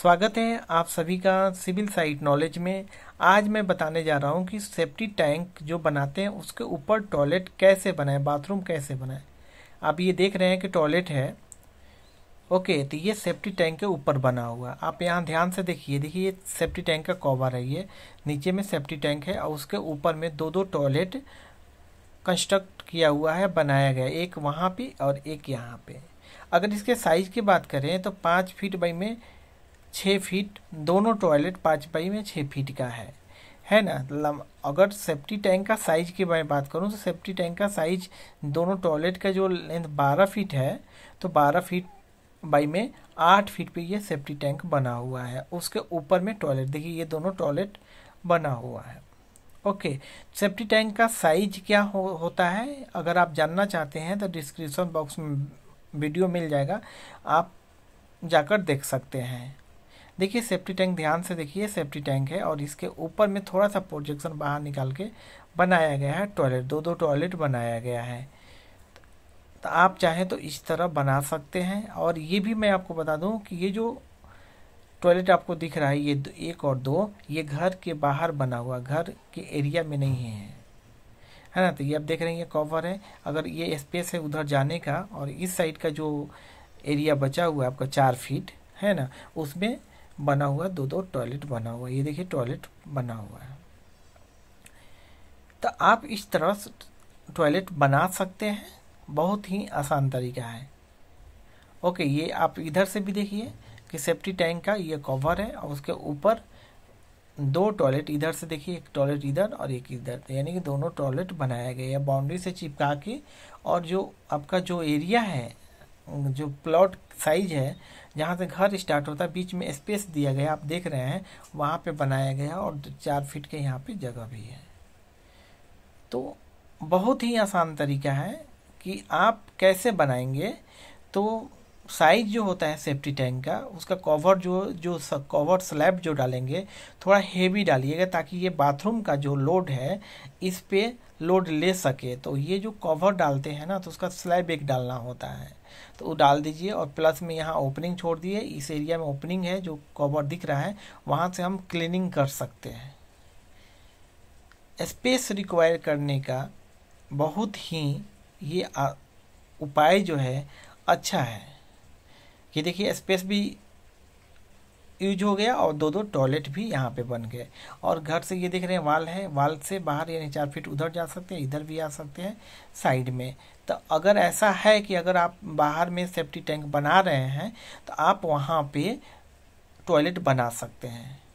स्वागत है आप सभी का सिविल साइट नॉलेज में आज मैं बताने जा रहा हूँ कि सेफ्टी टैंक जो बनाते हैं उसके ऊपर टॉयलेट कैसे बनाएं बाथरूम कैसे बनाएं आप ये देख रहे हैं कि टॉयलेट है ओके तो ये सेफ्टी टैंक के ऊपर बना हुआ आप यहाँ ध्यान से देखिए देखिए ये सेफ्टी टैंक का कवर है ये नीचे में सेफ्टी टैंक है और उसके ऊपर में दो दो टॉयलेट कंस्ट्रक्ट किया हुआ है बनाया गया एक वहाँ पे और एक यहाँ पे अगर इसके साइज़ की बात करें तो पाँच फीट बाई में छः फीट दोनों टॉयलेट पाँच बाई में छः फीट का है है ना अगर सेफ्टी टैंक का साइज की मैं बात करूँ तो सेफ्टी टैंक का साइज दोनों टॉयलेट का जो लेंथ बारह फीट है तो बारह फीट बाई में आठ फीट पे ये सेफ्टी टैंक बना हुआ है उसके ऊपर में टॉयलेट देखिए ये दोनों टॉयलेट बना हुआ है ओके सेफ्टी टैंक का साइज क्या हो, होता है अगर आप जानना चाहते हैं तो डिस्क्रिप्शन बॉक्स में वीडियो मिल जाएगा आप जाकर देख सकते हैं देखिए सेफ्टी टैंक ध्यान से देखिए सेफ्टी टैंक है और इसके ऊपर में थोड़ा सा प्रोजेक्शन बाहर निकाल के बनाया गया है टॉयलेट दो दो टॉयलेट बनाया गया है तो आप चाहें तो इस तरह बना सकते हैं और ये भी मैं आपको बता दूं कि ये जो टॉयलेट आपको दिख रहा है ये एक और दो ये घर के बाहर बना हुआ घर के एरिया में नहीं है है ना तो ये आप देख रहे हैं ये कवर है अगर ये स्पेस है उधर जाने का और इस साइड का जो एरिया बचा हुआ है आपका चार फीट है ना उसमें बना हुआ दो दो टॉयलेट बना हुआ ये देखिए टॉयलेट बना हुआ है तो आप इस तरह से टॉयलेट बना सकते हैं बहुत ही आसान तरीका है ओके ये आप इधर से भी देखिए कि सेफ्टी टैंक का ये कवर है और उसके ऊपर दो टॉयलेट इधर से देखिए एक टॉयलेट इधर और एक इधर यानी कि दोनों टॉयलेट बनाया गया है बाउंड्री से चिपका के और जो आपका जो एरिया है जो प्लॉट साइज है जहाँ से घर स्टार्ट होता है बीच में स्पेस दिया गया आप देख रहे हैं वहाँ पे बनाया गया और चार फीट के यहाँ पे जगह भी है तो बहुत ही आसान तरीका है कि आप कैसे बनाएंगे तो साइज जो होता है सेफ्टी टैंक का उसका कवर जो जो कवर स्लैब जो डालेंगे थोड़ा हेवी डालिएगा ताकि ये बाथरूम का जो लोड है इस पर लोड ले सके तो ये जो कवर डालते हैं ना तो उसका स्लैब एक डालना होता है तो वो डाल दीजिए और प्लस में यहाँ ओपनिंग छोड़ दिए इस एरिया में ओपनिंग है जो कवर दिख रहा है वहाँ से हम क्लीनिंग कर सकते हैं स्पेस रिक्वायर करने का बहुत ही ये उपाय जो है अच्छा है ये देखिए स्पेस भी यूज हो गया और दो दो टॉयलेट भी यहाँ पे बन गए और घर से ये देख रहे हैं वाल है वाल से बाहर यानी चार फीट उधर जा सकते हैं इधर भी आ सकते हैं साइड में तो अगर ऐसा है कि अगर आप बाहर में सेफ्टी टैंक बना रहे हैं तो आप वहाँ पे टॉयलेट बना सकते हैं